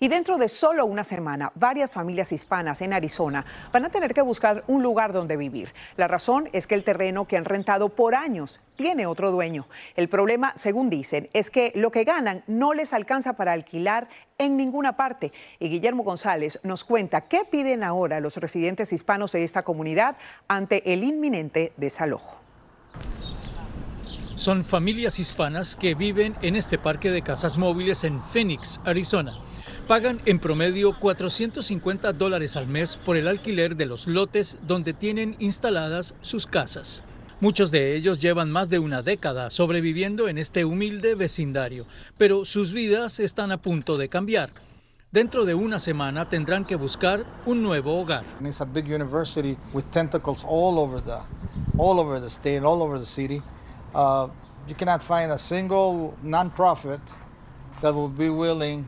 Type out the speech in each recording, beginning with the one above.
Y dentro de solo una semana, varias familias hispanas en Arizona van a tener que buscar un lugar donde vivir. La razón es que el terreno que han rentado por años tiene otro dueño. El problema, según dicen, es que lo que ganan no les alcanza para alquilar en ninguna parte. Y Guillermo González nos cuenta qué piden ahora los residentes hispanos de esta comunidad ante el inminente desalojo son familias hispanas que viven en este parque de casas móviles en Phoenix, Arizona. Pagan en promedio 450 dólares al mes por el alquiler de los lotes donde tienen instaladas sus casas. Muchos de ellos llevan más de una década sobreviviendo en este humilde vecindario, pero sus vidas están a punto de cambiar. Dentro de una semana tendrán que buscar un nuevo hogar. tentacles over the all over the state, all Uh, you cannot find a single nonprofit that would be willing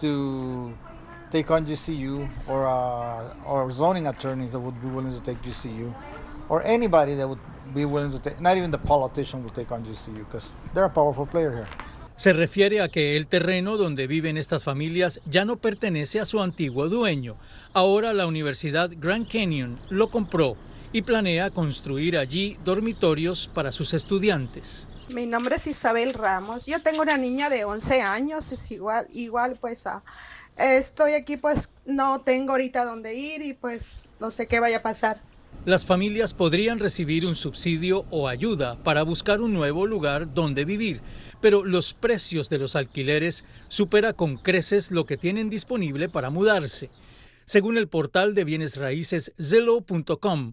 to take on GCU or uh, or zoning attorneys that would be willing to take GCU or anybody that would be willing to take, not even the politician will take on GCU because they're a powerful player here. Se refiere a que el terreno donde viven estas familias ya no pertenece a su antiguo dueño. Ahora la Universidad Grand Canyon lo compró y planea construir allí dormitorios para sus estudiantes. Mi nombre es Isabel Ramos, yo tengo una niña de 11 años, es igual, igual pues a, estoy aquí pues no tengo ahorita dónde ir y pues no sé qué vaya a pasar. Las familias podrían recibir un subsidio o ayuda para buscar un nuevo lugar donde vivir, pero los precios de los alquileres supera con creces lo que tienen disponible para mudarse. Según el portal de bienes raíces Zillow.com,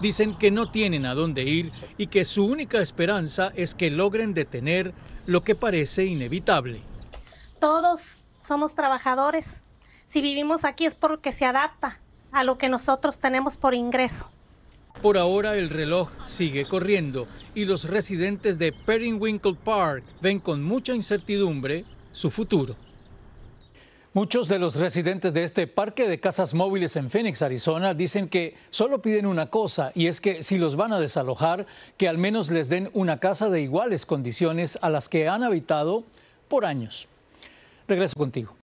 Dicen que no tienen a dónde ir y que su única esperanza es que logren detener lo que parece inevitable. Todos somos trabajadores. Si vivimos aquí es porque se adapta a lo que nosotros tenemos por ingreso. Por ahora el reloj sigue corriendo y los residentes de Periwinkle Park ven con mucha incertidumbre su futuro. Muchos de los residentes de este parque de casas móviles en Phoenix, Arizona, dicen que solo piden una cosa, y es que si los van a desalojar, que al menos les den una casa de iguales condiciones a las que han habitado por años. Regreso contigo.